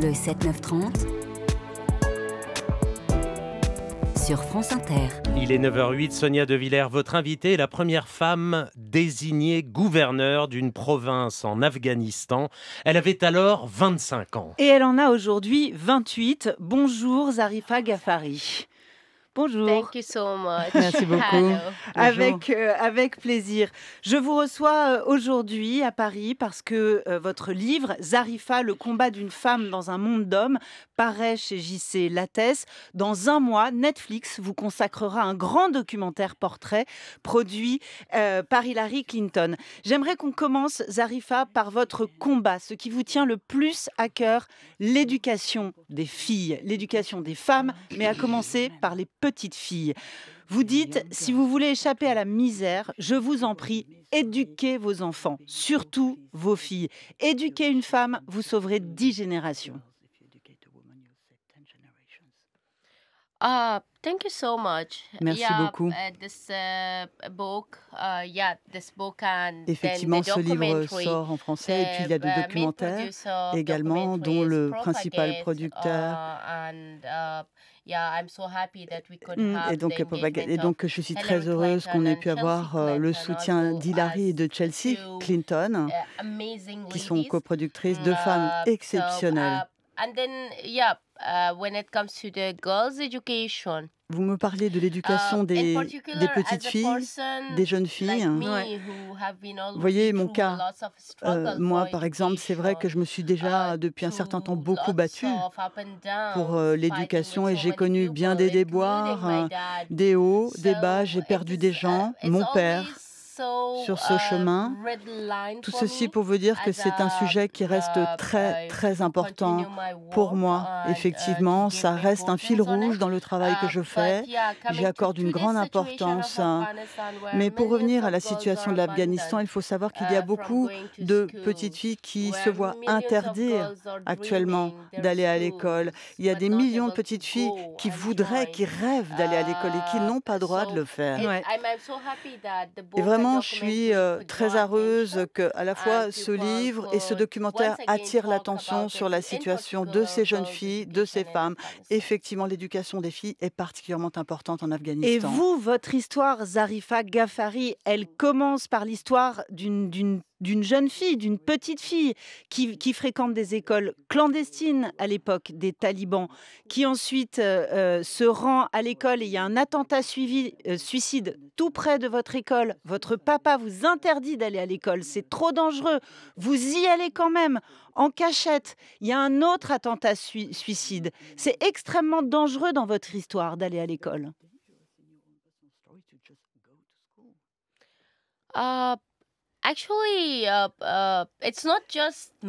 le 7-9-30 sur France Inter. Il est 9h08, Sonia De Villers, votre invitée, la première femme désignée gouverneur d'une province en Afghanistan. Elle avait alors 25 ans. Et elle en a aujourd'hui 28. Bonjour Zarifa Ghaffari. Bonjour. Merci beaucoup. Avec, euh, avec plaisir. Je vous reçois euh, aujourd'hui à Paris parce que euh, votre livre, Zarifa, le combat d'une femme dans un monde d'hommes, paraît chez JC Lattès. Dans un mois, Netflix vous consacrera un grand documentaire portrait produit par Hillary Clinton. J'aimerais qu'on commence, Zarifa, par votre combat, ce qui vous tient le plus à cœur, l'éducation des filles, l'éducation des femmes, mais à commencer par les petits petite fille. Vous dites, si vous voulez échapper à la misère, je vous en prie, éduquez vos enfants, surtout vos filles. Éduquer une femme, vous sauverez dix générations. Ah, so much. Merci beaucoup. Effectivement, ce livre sort en français et puis il y a uh, des uh, documentaires également dont le principal producteur. et, donc, et donc, je suis très heureuse qu'on ait pu avoir euh, le soutien d'Hillary et de Chelsea Clinton, uh, qui sont coproductrices, deux femmes exceptionnelles. And then, euh, education. Vous me parlez de l'éducation euh, des, petites filles, des jeunes filles. Vous voyez mon cas. Euh, moi, par exemple, c'est vrai que je me suis déjà, uh, depuis un certain temps, beaucoup battue pour l'éducation et j'ai connu bien des déboires, des hauts, des bas. J'ai perdu des uh, gens, mon père, sur ce chemin. Tout ceci pour vous dire que c'est un sujet qui uh, reste très, très important pour moi. Uh, Effectivement, ça reste un fil rouge dans le travail que uh, je fais. J'y accorde une grande importance. Hein. Mais pour revenir à la situation de l'Afghanistan, il faut savoir qu'il y a beaucoup de petites filles qui se voient interdire actuellement d'aller à l'école. Il y a des millions de petites filles qui voudraient, qui rêvent d'aller à l'école et qui n'ont pas droit de le faire. Et vraiment, je suis euh, très heureuse que à la ah, fois ce livre et ce documentaire attirent l'attention sur la situation de ces jeunes filles, de ces femmes. Effectivement, l'éducation des filles est particulièrement importante en Afghanistan. Et vous, votre histoire, Zarifa Ghaffari, elle mmh. commence par l'histoire d'une d'une jeune fille, d'une petite fille qui, fréquente des écoles clandestines à l'époque des talibans, qui ensuite euh, euh, se rend à l'école et il y a un attentat euh, suicide tout près de votre école. Votre papa vous interdit d'aller à l'école, c'est trop dangereux. Vous y allez quand même, en cachette. Il y a un autre attentat suicide. C'est extrêmement dangereux dans votre histoire d'aller à l'école. Ah, Uh, uh, not just On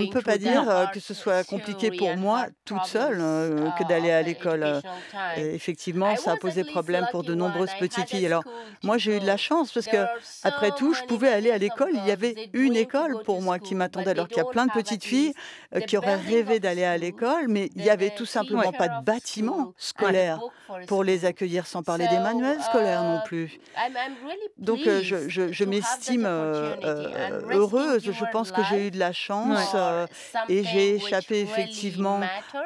ne peut pas dire euh, que ce soit compliqué pour moi toute seule euh, uh, que d'aller à l'école. Euh, effectivement, ça a posé problème pour de nombreuses petites filles. Alors, moi, j'ai eu de la chance parce que, après tout, je pouvais aller à l'école. Il y avait une école pour moi qui m'attendait. Alors qu'il y a plein de petites filles qui auraient rêvé d'aller à l'école, mais il n'y avait tout simplement pas de bâtiment scolaire pour les accueillir, sans parler des manuels scolaires non plus. Donc, je, je m'estime euh, euh, heureuse. Je pense que j'ai eu de la chance euh, et j'ai échappé effectivement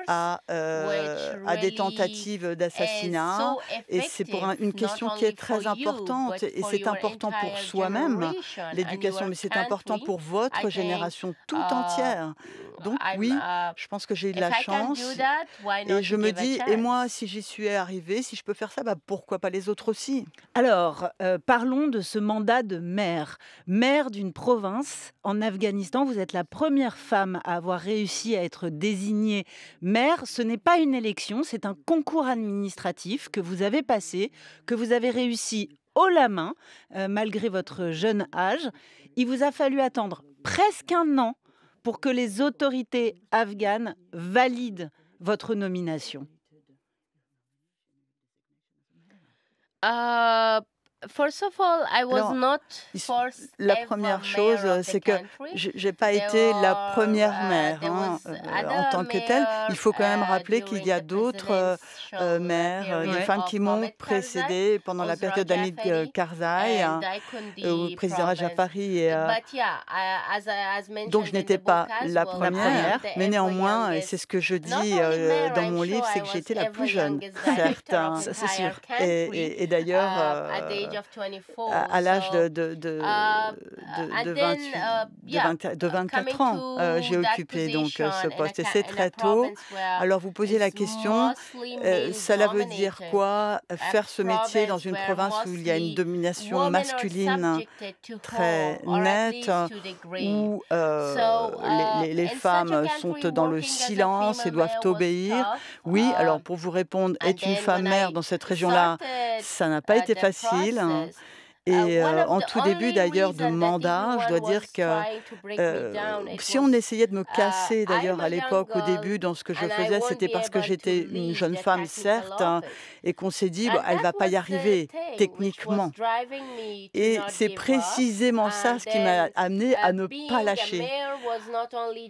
à, à des tentatives d'assassinat. Et c'est pour une question qui est très importante et c'est important pour soi-même, l'éducation, mais c'est important pour votre génération tout uh, entière. Donc oui, uh, je pense que j'ai eu de la chance. et je me dis, et moi, si j'y suis arrivée, si je peux faire ça, bah, pourquoi pas les autres aussi Alors, euh, parlons de ce mandat de maire. Maire d'une province en Afghanistan, vous êtes la première femme à avoir réussi à être désignée maire. Ce n'est pas une élection, c'est un concours administratif que vous avez passé, que vous avez réussi haut la main, euh, malgré votre jeune âge. Il vous a fallu attendre presque un an pour que les autorités afghanes valident votre nomination euh, First of all, I was not la première chose, c'est que j'ai pas été la première uh, mère. Hein, euh, en tant que telle. Il faut quand même uh, rappeler qu'il y a d'autres mères, euh, maires, euh, des femmes qui m'ont précédé pendant la période d'Amid Karzai, hein, au président à Et, donc je n'étais pas la première, uh, mais néanmoins, et c'est ce que je dis dans mon livre, c'est que j'étais la plus jeune, certes. Hein, c'est sûr. et d'ailleurs, euh, à l'âge de, de, de, uh, de 24 uh, uh, ans. Euh, j'ai occupé donc euh, ce poste et c'est très tôt. Alors vous posez la question, cela veut dire quoi faire ce métier dans une province où il y a une domination masculine très nette, où les femmes sont dans le silence et doivent obéir. Oui, alors pour vous répondre, être une femme mère dans cette région-là, ça n'a pas été facile. Yes. Ah, et euh, en tout début d'ailleurs de mandat, je dois dire que euh, si on essayait de me uh, casser d'ailleurs à l'époque, au début, dans ce que je faisais, c'était parce que j'étais une jeune femme, certes, hein, et qu'on s'est dit, bon, elle ne va pas y arriver techniquement. Et c'est précisément ça ce qui m'a amené uh, à ne pas lâcher,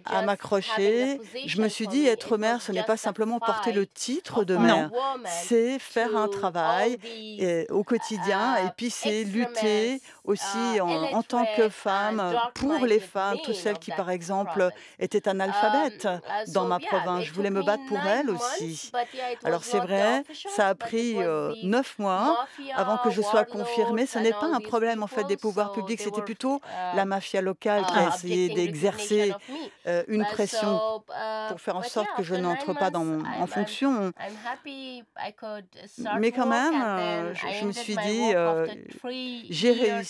à m'accrocher. Je me suis dit, être maire, ce n'est pas simplement porter le titre de mère, c'est faire un travail au quotidien, et uh, puis c'est lutter aussi euh, en, tant que euh, femme pour les femmes, toutes celles qui, par exemple, étaient analphabètes um, uh, dans ma province. Je voulais me battre pour elles aussi. Alors c'est vrai, ça a pris euh, neuf mois avant que je sois confirmée. Ce n'est pas un problème en fait des pouvoirs publics, c'était plutôt la uh, mafia locale qui a uh, essayé d'exercer une pression pour faire en sorte que je n'entre pas dans, en fonction. Mais quand même, je, me suis dit, j'ai réussi.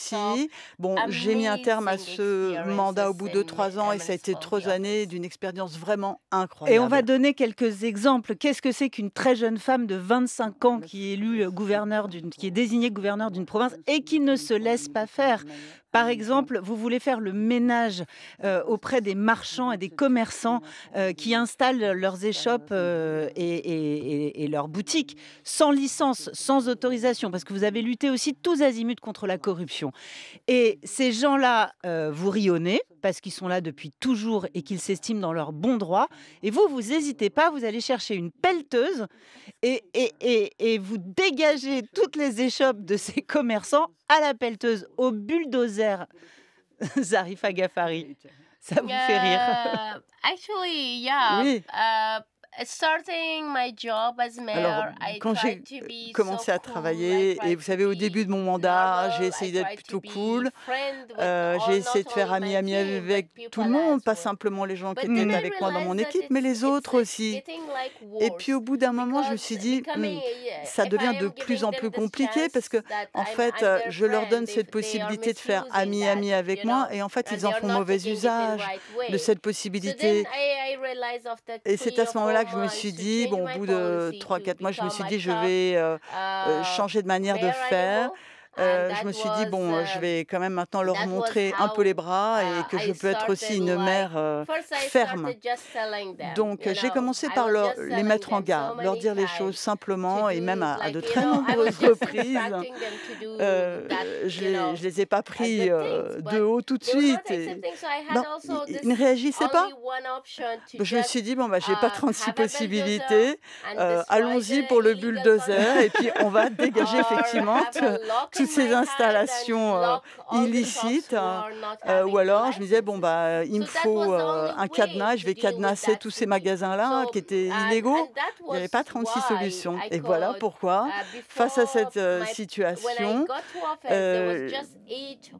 Bon, j'ai mis un terme à ce mandat au bout de trois ans et ça a été trois années d'une expérience vraiment incroyable. Et on va donner quelques exemples. Qu'est-ce que c'est qu'une très jeune femme de 25 ans qui est élue euh, gouverneur d'une, qui est désignée gouverneur d'une province et qui ne se laisse pas faire par exemple, vous voulez faire le ménage euh, auprès des marchands et des commerçants euh, qui installent leurs échoppes et, et, leurs boutiques sans licence, sans autorisation, parce que vous avez lutté aussi tous azimuts contre contre la corruption. Et ces gens-là, euh, vous rionnez parce qu'ils sont là depuis toujours et qu'ils s'estiment dans leur bon droit. Et vous, vous n'hésitez pas, vous allez chercher une pelleteuse et, et, et, vous dégagez toutes les échoppes de ces commerçants à la pelleteuse, au bulldozer. Zarifa Gafari. Ça vous fait rire. Euh, alors, quand j'ai commencé à travailler, et vous savez, au début de mon mandat, j'ai essayé d'être plutôt cool. Euh, j'ai essayé de faire ami-ami avec tout le monde, pas simplement les gens qui étaient avec moi dans mon équipe, mais les autres aussi. Et puis au bout d'un moment, je me suis dit, «Hmm, ça devient de plus en plus compliqué parce que, en fait, euh, je leur donne cette possibilité de faire ami-ami avec moi, et en fait, ils en font mauvais usage de cette possibilité. Et c'est à ce moment-là je me suis dit, bon, au bout de 3-4 mois, je me suis dit, je vais euh, euh, uh, changer de manière de faire. Ah, euh, je me suis dit, bon, je euh, vais quand même maintenant leur montrer un peu les bras et que je peux être aussi une mère euh, ferme. Donc, j'ai commencé par leur, les mettre en garde, leur dire les choses simplement et même à, de très nombreuses reprises. je ne les, ai pas pris de haut tout de suite. Et, ils ne réagissaient pas. Je me suis dit, bon, bah, j'ai pas 36 uh, possibilités. Allons-y pour le bulldozer et puis on va dégager effectivement tout ces installations euh, illicites. Euh, euh, ou alors, je me disais, bon, bah, il me faut un cadenas, je vais cadenasser tous ces magasins-là qui étaient illégaux. Il n'y avait pas 36 solutions. Et voilà pourquoi, uh, face à cette situation,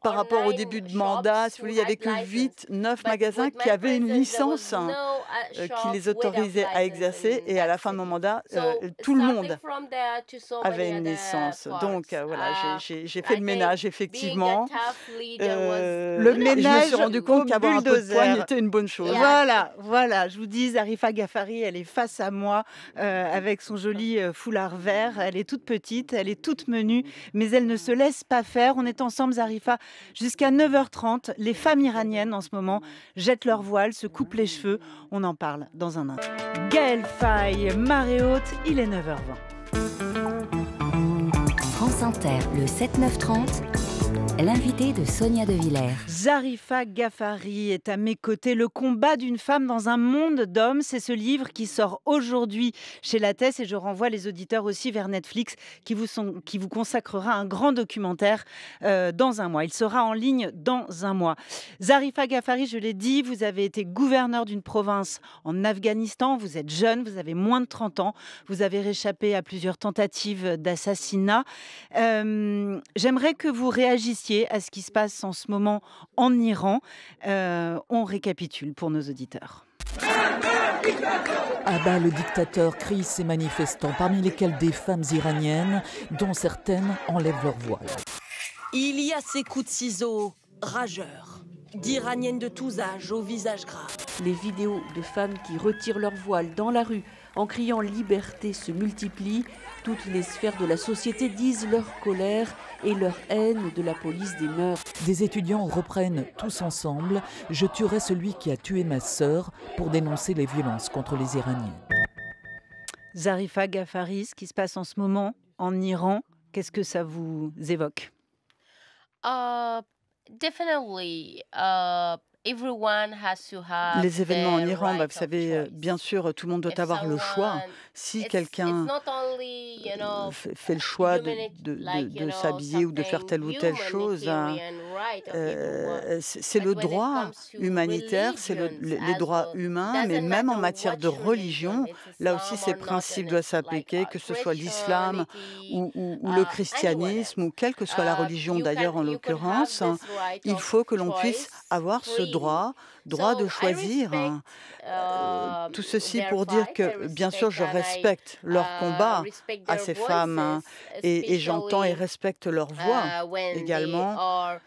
par rapport au début de mandat, il n'y avait que 8, 9 magasins qui avaient une licence uh, qui les autorisait à exercer. Et à la fin de mon mandat, tout le monde avait une licence. Donc, voilà, j'ai ah j'ai fait le ménage, effectivement. Euh, le ménage. je me suis rendu compte qu'avoir un de poigne était une bonne chose. Voilà, voilà. Je vous dis, Zarifa Gafari, elle est face à moi euh, avec son joli euh, foulard vert. Elle est toute petite, elle est toute menue, mais elle ne se laisse pas faire. On est ensemble, Zarifa, jusqu'à 9h30. Les femmes iraniennes, en ce moment, jettent leur voile, se coupent les cheveux. On en parle dans un instant. Gaël Faye, marée haute, il est 9h20. Inter, le 7-9-30, l'invité de Sonia De Villers. Zarifa Gafari est à mes côtés. Le combat d'une femme dans un monde d'hommes, c'est ce livre qui sort aujourd'hui chez La Lattès. Et je renvoie les auditeurs aussi vers Netflix qui vous, qui vous consacrera un grand documentaire euh, dans un mois. Il sera en ligne dans un mois. Zarifa Gafari, je l'ai dit, vous avez été gouverneur d'une province en Afghanistan. Vous êtes jeune, vous avez moins de 30 ans. Vous avez réchappé à plusieurs tentatives d'assassinat. Euh, j'aimerais que vous réagissiez à ce qui se passe en ce moment en Iran. Euh, on récapitule pour nos auditeurs. Abba ah le dictateur crie ses manifestants, parmi lesquels des femmes iraniennes, dont certaines enlèvent leur voile. Il y a ces coups de ciseaux rageurs d'Iraniennes de tous âges au visage grave. Les vidéos de femmes qui retirent leur voile dans la rue en criant liberté se multiplient. Toutes les sphères de la société disent leur colère et leur haine de la police des mœurs. Des étudiants reprennent tous ensemble Je tuerai celui qui a tué ma sœur pour dénoncer les violences contre les Iraniens. Zarifa Ghaffari, ce qui se passe en ce moment en Iran, qu'est-ce que ça vous évoque euh, Uh, Les événements en Iran, bah, vous savez, euh, bien sûr, tout le monde doit avoir le choix. Si quelqu'un euh, fait le choix de s'habiller ou de faire telle ou telle chose, hein, euh, euh, c'est le droit humanitaire, c'est les droits humains, mais même en matière de religion, là aussi ces principes doivent s'appliquer, que ce soit l'islam ou, le uh, christianisme ou quelle que soit la uh, religion d'ailleurs en l'occurrence, il faut que l'on puisse avoir ce droit, droit de choisir. Hein. Um, tout ceci pour dire que, bien sûr, je respecte leur uh, combat à ces femmes hein, et, et j'entends et respecte leur voix également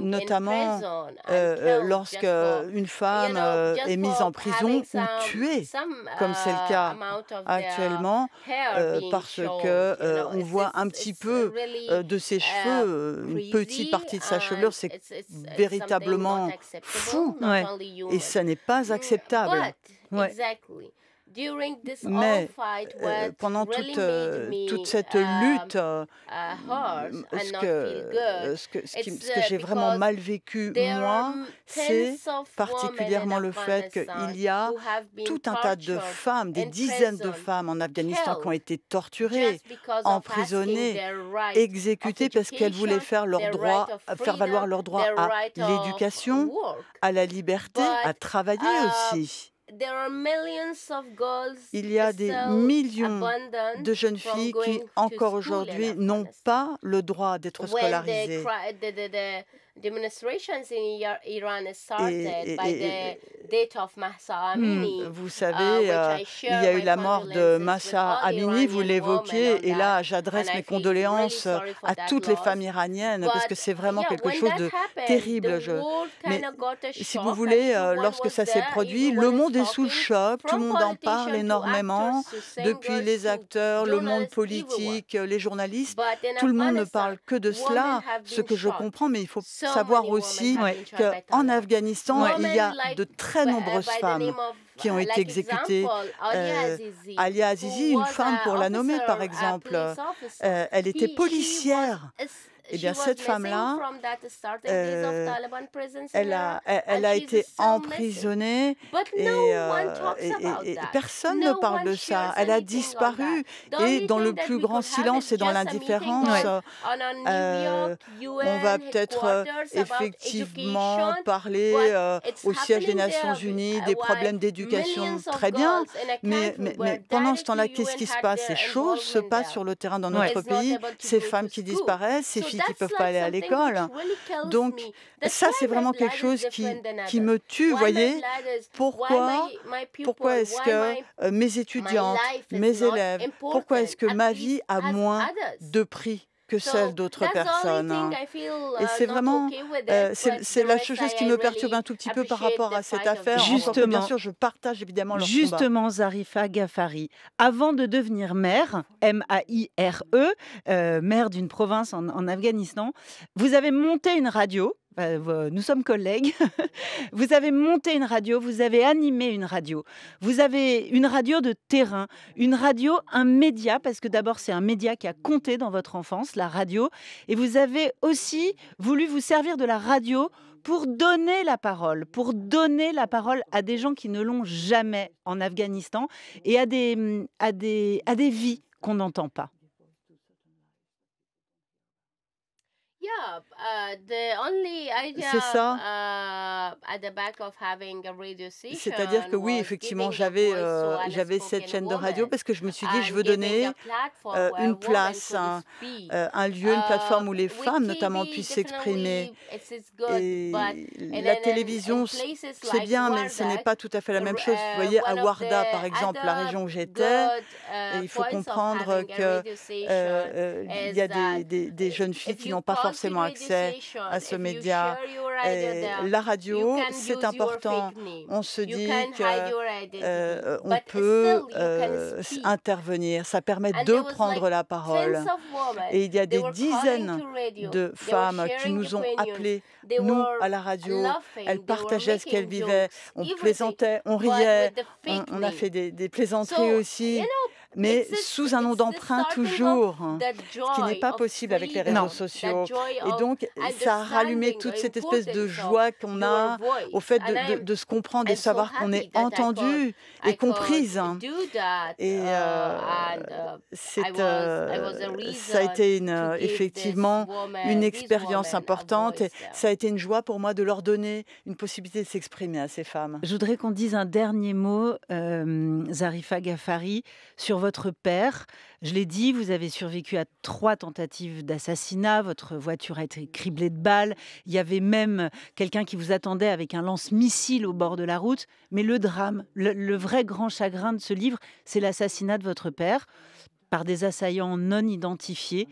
notamment euh, euh lorsque une femme euh, est mise en prison ou tuée, comme c'est le uh, cas actuellement, euh, parce que on voit un petit peu de ses uh, cheveux, une petite partie de sa chevelure, c'est véritablement fou, ouais. et ça n'est pas hmm, acceptable. Ouais. Mais euh, pendant toute, cette lutte, euh, ce que, uh, j'ai vraiment mal vécu, moi, c'est particulièrement le fait qu'il y a tout un tas de femmes, des dizaines de femmes en Afghanistan qui ont été torturées, emprisonnées, exécutées parce qu'elles voulaient faire, leur droit, euh, faire valoir leur droit à l'éducation, à la liberté, à travailler um, aussi. Il y a des millions de jeunes filles qui, encore aujourd'hui, n'ont pas le droit d'être scolarisées Demonstrations in Iran started by the Amini, vous savez, il y a eu la mort de Mahsa Amini, vous l'évoquez, et là j'adresse mes condoléances à toutes les femmes iraniennes parce que c'est vraiment quelque chose de terrible. Mais si vous voulez, euh, lorsque ça s'est produit, le monde est sous le choc, tout le monde en parle énormément, depuis les acteurs, le monde politique, euh, les journalistes, tout le monde ne parle que de cela, ce que je comprends, mais il faut savoir aussi qu'en Afghanistan, il y a de très nombreuses femmes qui ont uh, été exécutées. Euh, Alia Azizi, une femme pour la nommer par exemple, euh, elle était policière eh bien, cette femme-là, euh, elle a, elle a été emprisonnée et, personne ne parle de ça. Elle a disparu et dans le plus grand silence et dans l'indifférence, euh, on va peut-être euh, effectivement parler au siège des Nations Unies des problèmes d'éducation, très bien, mais, mais, pendant ce temps-là, qu'est-ce qui se passe Ces choses se passent sur le terrain dans notre pays, ces femmes qui disparaissent, ces qui ne peuvent pas aller à l'école. Donc ça, c'est vraiment quelque chose qui, me tue, vous voyez. Pourquoi, pourquoi est-ce que euh, mes étudiantes, mes élèves, pourquoi est-ce que ma vie a moins de prix que celle d'autres personnes. Hein. Et uh, c'est vraiment euh, c'est la chose qui me perturbe un tout petit peu par rapport à cette affaire. Justement, bien sûr, je partage évidemment leur Justement, Zarifa Gafari, avant de devenir maire, M-A-I-R-E, euh, maire d'une province en Afghanistan, vous avez monté une radio nous sommes collègues. vous avez monté une radio, vous avez animé une radio, vous avez une radio de terrain, une radio, un média, parce que d'abord c'est un média qui a compté dans votre enfance, la radio, et vous avez aussi voulu vous servir de la radio pour donner la parole, pour donner la parole à des gens qui ne l'ont jamais en Afghanistan et à des, hum, à à des vies qu'on n'entend pas. C'est ça. C'est-à-dire que oui, effectivement, j'avais euh, j'avais cette chaîne de radio parce que je me suis dit, je veux donner euh, une place, euh, un, lieu, une uh, plateforme où les femmes notamment puissent s'exprimer. Et la télévision, c'est bien, mais ce n'est pas tout à fait la même chose. Vous uh, voyez, à Warda, par exemple, la région où j'étais, uh, il faut comprendre qu'il il y a des, des, des jeunes filles qui n'ont pas forcément forcément accès à ce média. la radio, c'est important. On se dit qu'on euh, peut euh, intervenir. Ça permet de prendre la parole. Et il y a des dizaines de femmes qui nous ont appelés, nous, à la radio. Elles partageaient ce qu'elles vivaient. On plaisantait, on riait, on, a fait des plaisanteries aussi mais sous un nom d'emprunt toujours, hein, ce qui n'est pas possible avec les réseaux sociaux. Et donc, ça a rallumé toute cette espèce de joie qu'on a au fait de, se comprendre et savoir qu'on est entendu et comprise. Et ça a été une, effectivement une expérience importante et ça a été une joie pour moi de leur donner une possibilité de s'exprimer à ces femmes. Je voudrais qu'on dise un dernier mot, euh, Zarifa Gafari, sur votre votre père. Je l'ai dit, vous avez survécu à trois tentatives d'assassinat. Votre voiture a été criblée de balles. Il y avait même quelqu'un qui vous attendait avec un lance-missile au bord de la route. Mais le drame, le, vrai grand chagrin de ce livre, c'est l'assassinat de votre père par des assaillants non identifiés.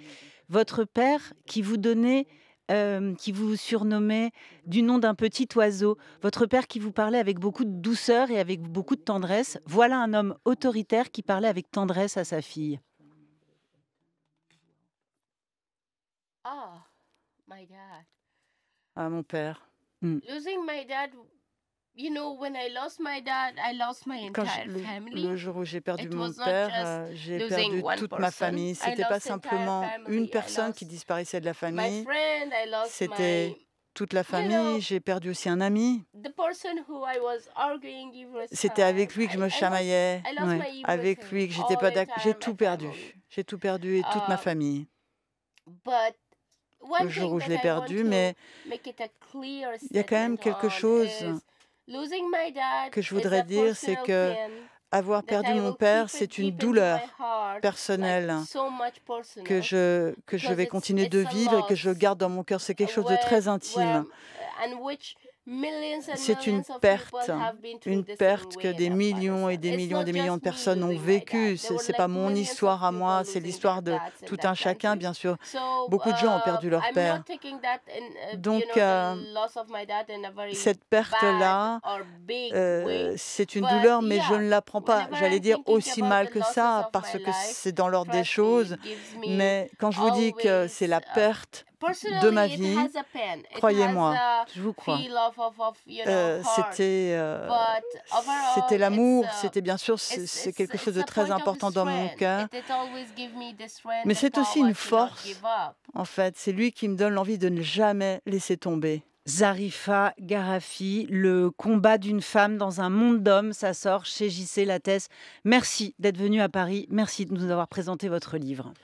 Votre père qui vous donnait euh, qui vous surnommait du nom d'un petit oiseau, votre père qui vous parlait avec beaucoup de douceur et avec beaucoup de tendresse, voilà un homme autoritaire qui parlait avec tendresse à sa fille. Ah, ah mon père. Hmm. Quand le, le, jour où j'ai perdu mon père, euh, j'ai perdu toute ma famille. C'était pas simplement une personne qui disparaissait de la famille. C'était toute la famille. J'ai perdu aussi un ami. C'était avec lui que je me chamaillais. Avec lui que j'étais pas d'accord. J'ai tout perdu. J'ai tout perdu et toute ma um, famille. Le jour où je l'ai perdu, mais il y a quand même quelque chose que je voudrais dire, c'est que avoir perdu mon père, c'est une douleur personnelle que je, que je vais continuer de vivre et que je garde dans mon cœur. C'est quelque chose de très intime c'est une perte, une perte que des millions et des millions et des millions de personnes ont vécu. Ce n'est pas mon histoire à moi, c'est l'histoire de tout un chacun, bien sûr. Beaucoup de gens ont perdu leur um, père. Uh, Donc, euh, cette perte-là, euh, c'est une douleur, mais je ne la prends pas, j'allais dire, aussi mal que ça, parce que c'est dans l'ordre des choses. Mais quand je vous dis que c'est la uh, perte, de ma vie. Croyez-moi, je vous crois. Euh, c'était, euh, c'était l'amour, uh, c'était bien sûr, c'est quelque chose de très important dans mon cœur. Mais c'est aussi une force, en fait. C'est lui qui me donne l'envie de ne jamais laisser tomber. Zarifa Garafi, le combat d'une femme dans un monde d'hommes, ça sort chez JC Lattès. Merci d'être venu à Paris, merci de nous avoir présenté votre livre.